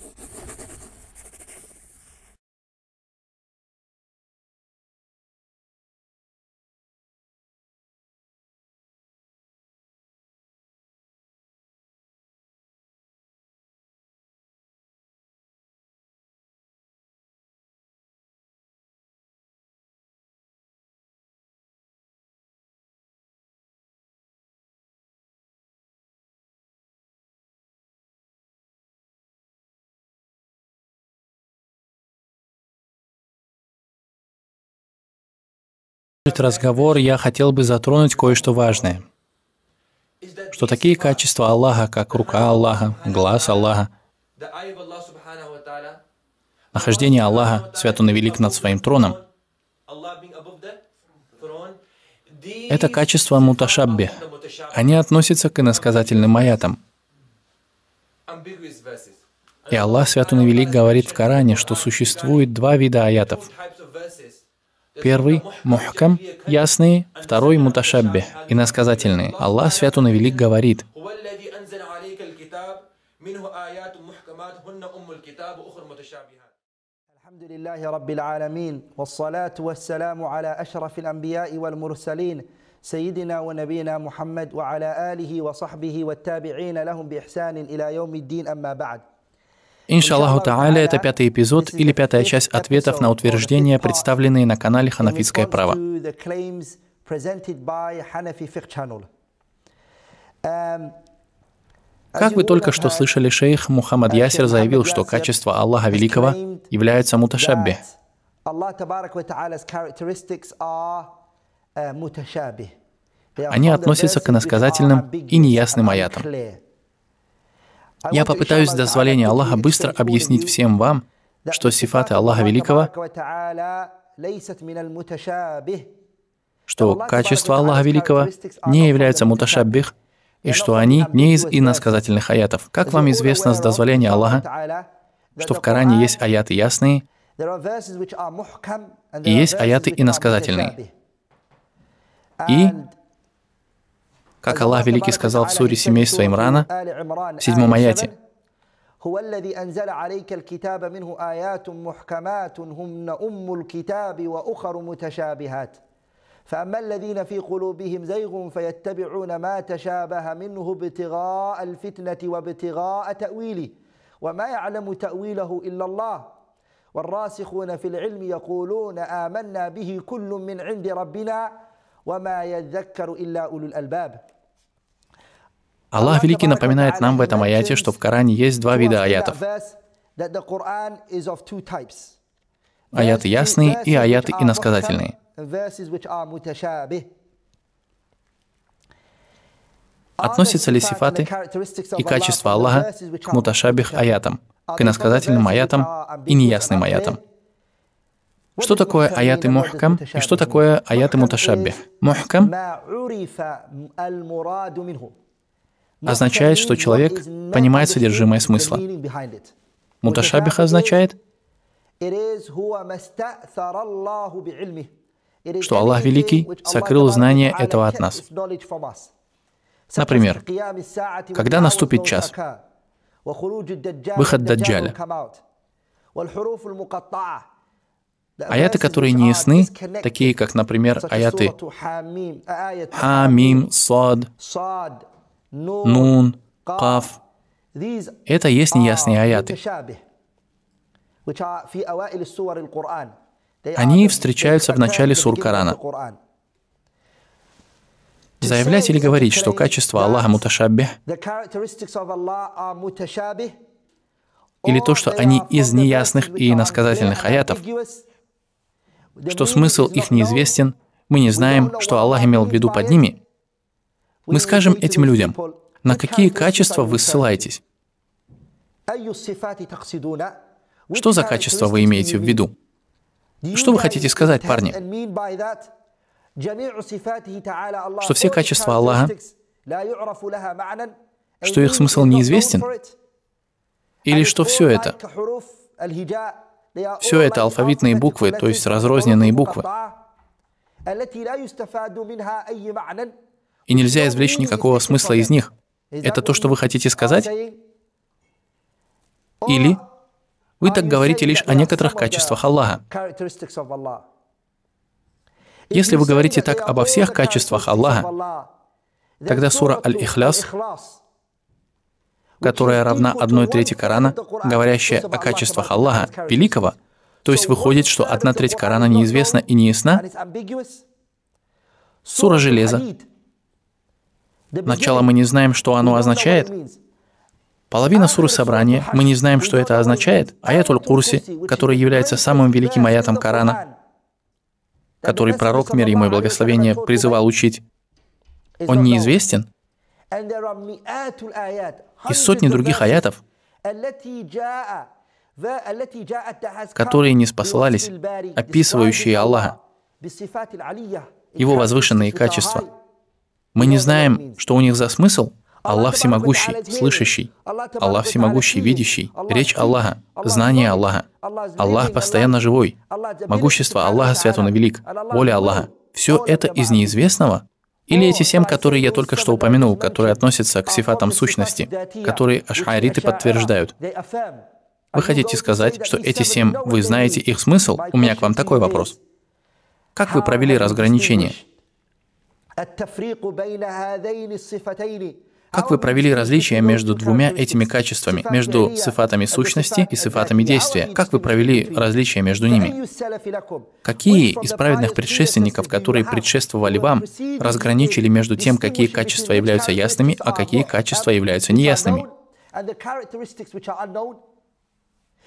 you завершить разговор, я хотел бы затронуть кое-что важное. Что такие качества Аллаха, как рука Аллаха, глаз Аллаха, нахождение Аллаха, свят Он и велик над своим троном, это качество муташабби. Они относятся к иносказательным аятам. И Аллах, Свят Он и Велик, говорит в Коране, что существует два вида аятов. Первый – мухкам, ясный, второй – муташаббих, иносказательный. Аллах свят он и велик говорит, الحمد لله رب العالمين والصلاة والسلام على أشرف الأنبياء والمرسلين سيدنا ونبينا محمد وعلى آله وصحبه والتابعين لهم بإحسان إلى يوم الدين أما بعد Иншаллаху Та'аля, это пятый эпизод или пятая часть ответов на утверждения, представленные на канале «Ханафитское право». Эм, как вы только что слышали, шейх Мухаммад Ясир заявил, что качество Аллаха Великого является муташабби. Э, Они относятся к иносказательным и неясным аятам. Я попытаюсь с дозволения Аллаха быстро объяснить всем вам, что сифаты Аллаха Великого, что качества Аллаха Великого не являются муташаббих, и что они не из иносказательных аятов. Как вам известно с дозволения Аллаха, что в Коране есть аяты ясные, и есть аяты иносказательные. И Как Аллах Великий сказал в суре семейства Имрана, в седьмом аяте, هو الذي أنزل عليك الكتاب منه آيات محكمات هن أم الكتاب وأخر متشابهات فأما الذين في قلوبهم زيغ فيتبعون ما تشابه منه ابتغاء الفتنة وابتغاء تأويله وما يعلم تأويله إلا الله والراسخون في العلم يقولون آمنا به كل من عند ربنا وما يذكر إلا أولو الألباب Аллах Великий напоминает нам в этом аяте, что в Коране есть два вида аятов. Аяты ясные и аяты иносказательные. Относятся ли сифаты и качества Аллаха к муташабих аятам, к иносказательным аятам и неясным аятам? Что такое аяты мухкам и что такое аяты муташаббих? Мухкам означает, что человек понимает содержимое смысла. Муташабиха означает, что Аллах Великий сокрыл знание этого от нас. Например, когда наступит час, выход Даджаля, Аяты, которые не ясны, такие как, например, аяты Хамим, Сад, Нун, Каф. Это есть неясные аяты. Они встречаются в начале сур Корана. Заявлять или говорить, что качество Аллаха муташаббих, или то, что они из неясных и иносказательных аятов, что смысл их неизвестен, мы не знаем, что Аллах имел в виду под ними – мы скажем этим людям, на какие качества вы ссылаетесь? Что за качество вы имеете в виду? Что вы хотите сказать, парни? Что все качества Аллаха, что их смысл неизвестен? Или что все это? Все это алфавитные буквы, то есть разрозненные буквы и нельзя извлечь никакого смысла из них. Это то, что вы хотите сказать? Или вы так говорите лишь о некоторых качествах Аллаха? Если вы говорите так обо всех качествах Аллаха, тогда сура Аль-Ихляс, которая равна одной трети Корана, говорящая о качествах Аллаха Великого, то есть выходит, что одна треть Корана неизвестна и неясна, сура Железа, Начало мы не знаем, что оно ну, означает. Половина а, суры собрания, мы не знаем, что это означает. Аятуль Курси, который является самым великим аятом Корана, который пророк, мир ему и благословение, призывал учить, он неизвестен. И сотни других аятов, которые не спосылались, описывающие Аллаха, Его возвышенные качества. Мы не знаем, что у них за смысл. Аллах всемогущий, слышащий. Аллах всемогущий, видящий. Речь Аллаха, знание Аллаха. Аллах постоянно живой. Могущество Аллаха свят он велик. Воля Аллаха. Все это из неизвестного? Или эти семь, которые я только что упомянул, которые относятся к сифатам сущности, которые ашариты подтверждают? Вы хотите сказать, что эти семь, вы знаете их смысл? У меня к вам такой вопрос. Как вы провели разграничение? Как вы провели различия между двумя этими качествами, между сифатами сущности и сифатами действия? Как вы провели различия между ними? Какие из праведных предшественников, которые предшествовали вам, разграничили между тем, какие качества являются ясными, а какие качества являются неясными?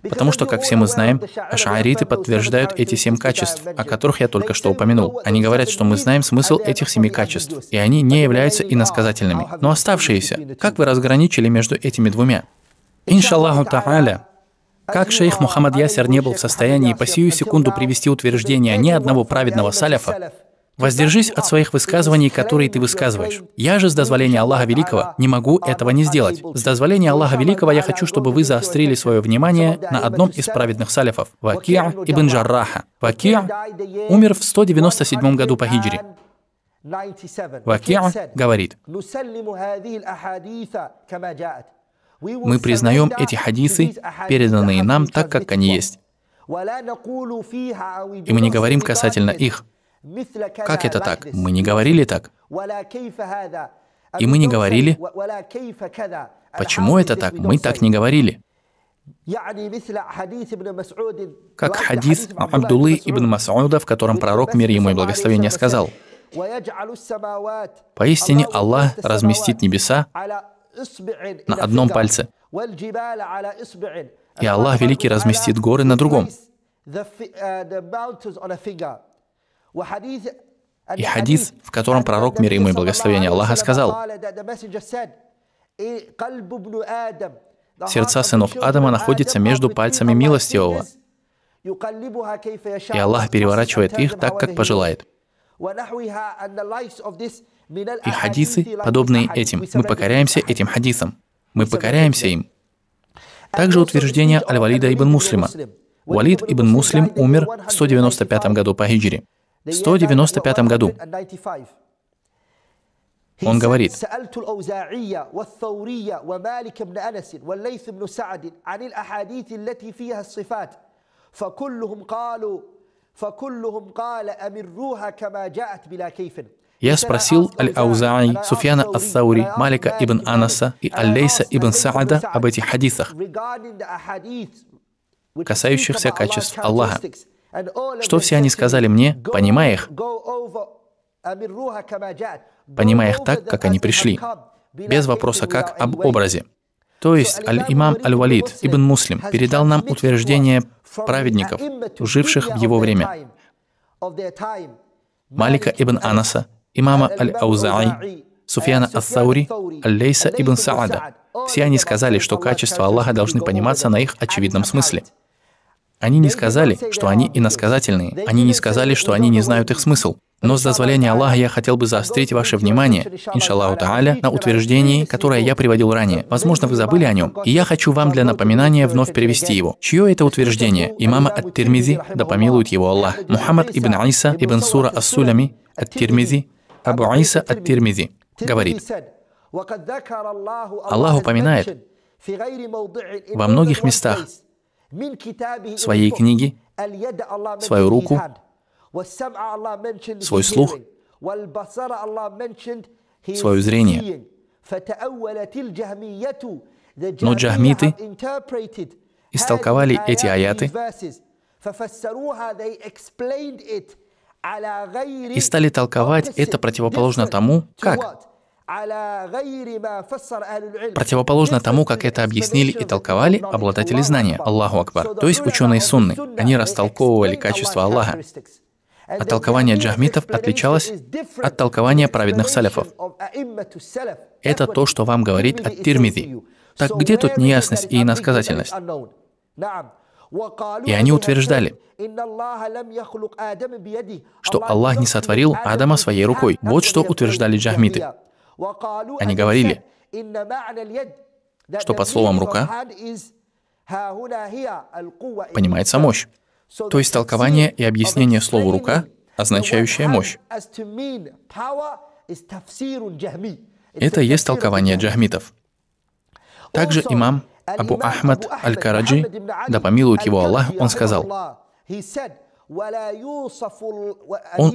Потому что, как все мы знаем, ашариты подтверждают эти семь качеств, о которых я только что упомянул. Они говорят, что мы знаем смысл этих семи качеств, и они не являются иносказательными. Но оставшиеся, как вы разграничили между этими двумя? Иншаллаху та'аля, как шейх Мухаммад Ясер не был в состоянии по сию секунду привести утверждение ни одного праведного саляфа, Воздержись от своих высказываний, которые ты высказываешь. Я же с дозволения Аллаха Великого не могу этого не сделать. С дозволения Аллаха Великого я хочу, чтобы вы заострили свое внимание на одном из праведных салифов – Вакиа ибн Джарраха. Вакиа, умер в 197 году по хиджре. Вакиа говорит, мы признаем эти хадисы, переданные нам так, как они есть. И мы не говорим касательно их, как это так? Мы не говорили так. И мы не говорили, почему это так? Мы так не говорили. Как хадис Абдулы ибн Масауда, в котором пророк, мир ему и благословение, сказал, «Поистине Аллах разместит небеса на одном пальце, и Аллах Великий разместит горы на другом». И хадис, в котором пророк, мир ему и благословение Аллаха, сказал, «Сердца сынов Адама находятся между пальцами милостивого, и Аллах переворачивает их так, как пожелает». И хадисы, подобные этим, мы покоряемся этим хадисам. Мы покоряемся им. Также утверждение Аль-Валида ибн Муслима. Валид ибн Муслим умер в 195 году по хиджре в 195 году. Он говорит, я спросил Аль-Аузаи, Суфьяна Ас-Саури, Малика ибн Анаса и Аль-Лейса ибн Саада об этих хадисах, касающихся качеств Аллаха. Что все они сказали мне, понимая их, понимая их так, как они пришли, без вопроса как об образе. То есть Аль-Имам Аль-Валид, Ибн Муслим, передал нам утверждение праведников, живших в его время, Малика ибн Анаса, имама Аль-Аузаи, Суфьяна Ас-Саури, Аль-Лейса ибн Саада. Все они сказали, что качества Аллаха должны пониматься на их очевидном смысле. Они не сказали, что они иносказательные. Они не сказали, что они не знают их смысл. Но с дозволения Аллаха я хотел бы заострить ваше внимание, иншаллаху тааля, на утверждении, которое я приводил ранее. Возможно, вы забыли о нем, и я хочу вам для напоминания вновь перевести его. Чье это утверждение? Имама Ат-Тирмизи, да помилует его Аллах. Мухаммад ибн Айса ибн Сура Ас-Сулями Ат-Тирмизи, Абу Айса Ат-Тирмизи, говорит, Аллах упоминает во многих местах своей книги, свою руку, свой слух, свое зрение. Но ну, джахмиты истолковали эти аяты и стали толковать это противоположно тому, как Противоположно тому, как это объяснили и толковали обладатели знания, Аллаху Акбар, то есть ученые сунны. Они растолковывали качество Аллаха. А толкование джахмитов отличалось от толкования праведных салифов. Это то, что вам говорит от Тирмиди. Так где тут неясность и иносказательность? И они утверждали, что Аллах не сотворил Адама своей рукой. Вот что утверждали джахмиты. Они говорили, что под словом «рука» понимается мощь. То есть толкование и объяснение слова «рука», означающее мощь. Это и есть толкование джахмитов. Также имам Абу Ахмад Аль-Караджи, да помилует его Аллах, он сказал, он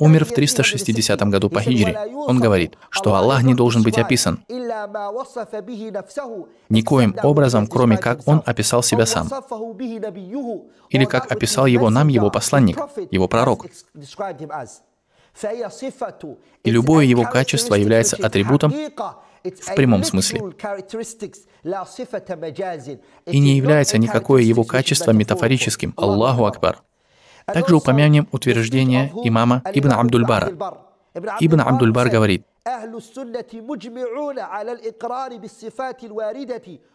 умер в 360 году по хиджре. Он говорит, что Аллах не должен быть описан никоим образом, кроме как Он описал себя сам, или как описал его нам его посланник, его пророк. И любое его качество является атрибутом в прямом смысле и не является никакое его качество метафорическим. Аллаху Акбар. Также упомянем утверждение имама Ибн Абдульбара. Ибн Абдульбар говорит,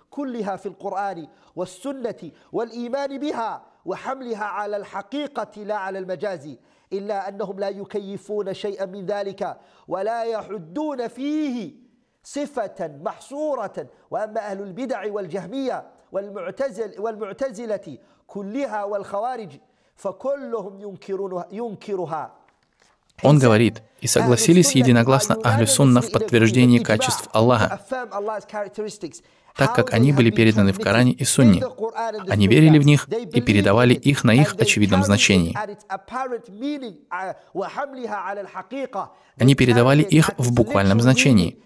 كلها في القرآن والسنة والإيمان بها وحملها على الحقيقة لا على المجاز إلا أنهم لا يكيفون شيئا من ذلك ولا يحدون فيه صفة محصورة وأما أهل البدع والجهمية والمعتزل والمعتزلة كلها والخوارج Он говорит, и согласились единогласно Ахлю Сунна в подтверждении качеств Аллаха, так как они были переданы в Коране и Сунне. Они верили в них и передавали их на их очевидном значении. Они передавали их в буквальном значении,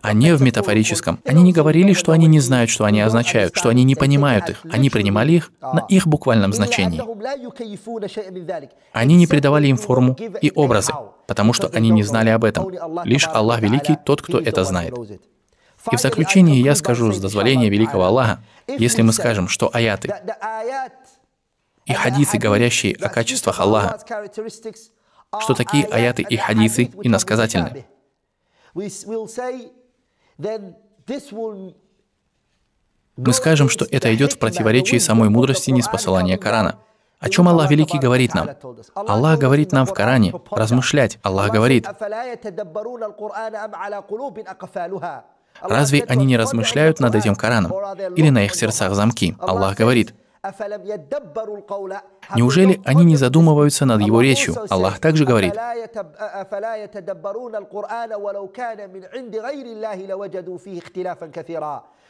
а не в метафорическом. Они не говорили, что они не знают, что они означают, что они не понимают их. Они принимали их на их буквальном значении. Они не придавали им форму и образы потому что они не знали об этом. Лишь Аллах Великий — тот, кто это знает. И в заключение я скажу с дозволения великого Аллаха, если мы скажем, что аяты и хадисы, говорящие о качествах Аллаха, что такие аяты и хадисы иносказательны. Мы скажем, что это идет в противоречии самой мудрости неспосылания Корана. О чем Аллах Великий говорит нам? Аллах говорит нам в Коране размышлять. Аллах говорит, разве они не размышляют над этим Кораном? Или на их сердцах замки? Аллах говорит, Неужели они не задумываются над его речью? Аллах также говорит,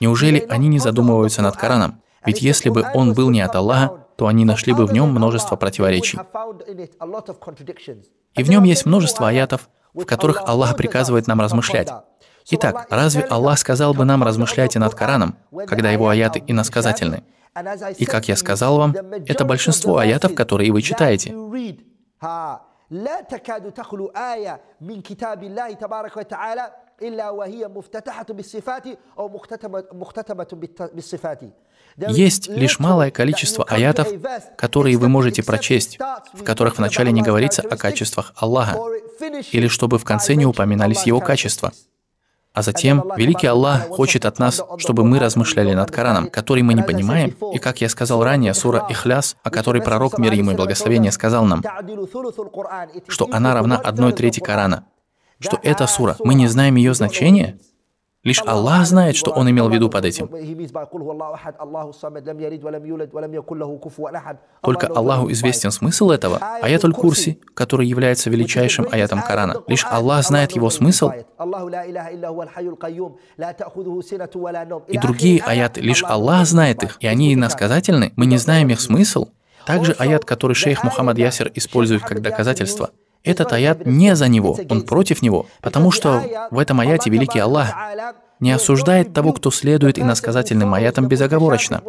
Неужели они не задумываются над Кораном? Ведь если бы он был не от Аллаха, то они нашли бы в нем множество противоречий. И в нем есть множество аятов, в которых Аллах приказывает нам размышлять. Итак, разве Аллах сказал бы нам «размышляйте над Кораном», когда его аяты иносказательны? И, как я сказал вам, это большинство аятов, которые вы читаете. Есть лишь малое количество аятов, которые вы можете прочесть, в которых вначале не говорится о качествах Аллаха, или чтобы в конце не упоминались его качества. А затем, великий Аллах хочет от нас, чтобы мы размышляли над Кораном, который мы не понимаем, и, как я сказал ранее, сура Ихляс, о которой пророк, мир ему и благословение, сказал нам, что она равна одной трети Корана, что эта сура, мы не знаем ее значения, Лишь Аллах знает, что он имел в виду под этим. Только Аллаху известен смысл этого. Аят Аль-Курси, который является величайшим аятом Корана. Лишь Аллах знает его смысл. И другие аяты, лишь Аллах знает их, и они иносказательны. Мы не знаем их смысл. Также аят, который шейх Мухаммад Ясер использует как доказательство – этот аят не за него, он против него, потому что в этом аяте великий Аллах не осуждает того, кто следует иносказательным аятам безоговорочно.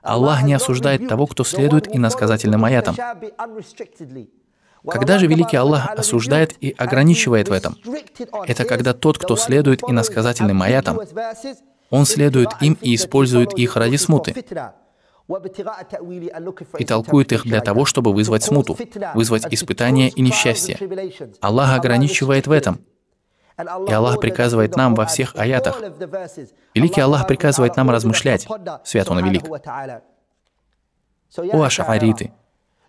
Аллах не осуждает того, кто следует иносказательным аятам. Когда же великий Аллах осуждает и ограничивает в этом? Это когда тот, кто следует иносказательным аятам, он следует им и использует их ради смуты и толкует их для того, чтобы вызвать смуту, вызвать испытания и несчастье. Аллах ограничивает в этом. И Аллах приказывает нам во всех аятах. Великий Аллах приказывает нам размышлять. Свят Он и велик. О, ашафариты!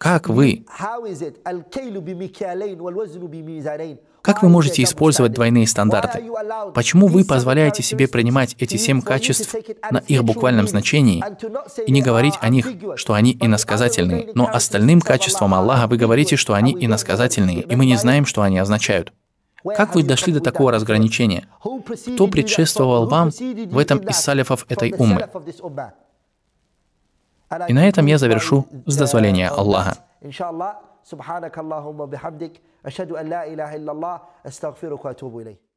Как вы? Как вы можете использовать двойные стандарты? Почему вы позволяете себе принимать эти семь качеств на их буквальном значении и не говорить о них, что они иносказательные? Но остальным качествам Аллаха вы говорите, что они иносказательные, и мы не знаем, что они означают. Как вы дошли до такого разграничения? Кто предшествовал вам в этом из салифов этой уммы? И на этом я завершу с дозволения Аллаха. سبحانك اللهم وبحمدك أشهد أن لا إله إلا الله أستغفرك وأتوب إليه